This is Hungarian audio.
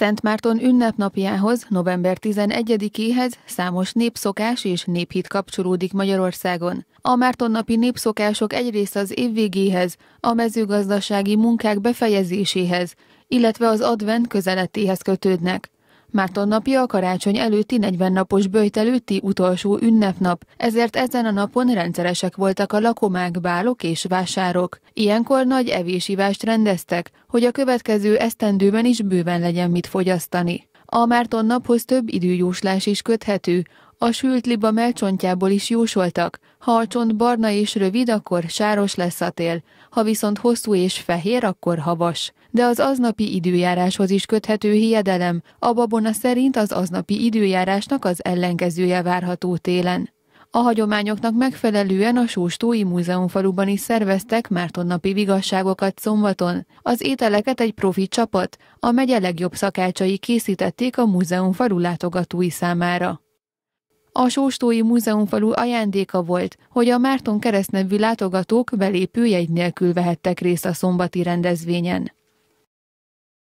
Szent Márton ünnepnapjához, november 11-éhez számos népszokás és néphit kapcsolódik Magyarországon. A Mártonnapi népszokások egyrészt az év végéhez, a mezőgazdasági munkák befejezéséhez, illetve az advent közeletéhez kötődnek. Márton napja a karácsony előtti 40 napos bőjt előtti utolsó ünnepnap, ezért ezen a napon rendszeresek voltak a lakomák, bálok és vásárok. Ilyenkor nagy evésivást rendeztek, hogy a következő esztendőben is bőven legyen mit fogyasztani. A Márton naphoz több időjóslás is köthető, a sült liba melcsontjából is jósoltak, ha a csont barna és rövid, akkor sáros lesz a tél, ha viszont hosszú és fehér, akkor havas. De az aznapi időjáráshoz is köthető hiedelem, a babona szerint az aznapi időjárásnak az ellenkezője várható télen. A hagyományoknak megfelelően a Sóstói Múzeumfaluban is szerveztek Mártonnapi vigasságokat szombaton. Az ételeket egy profi csapat, a megye legjobb szakácsai készítették a múzeumfalu látogatói számára a Sóstói Múzeumfalu ajándéka volt, hogy a Márton keresztnevű látogatók jegy nélkül vehettek részt a szombati rendezvényen.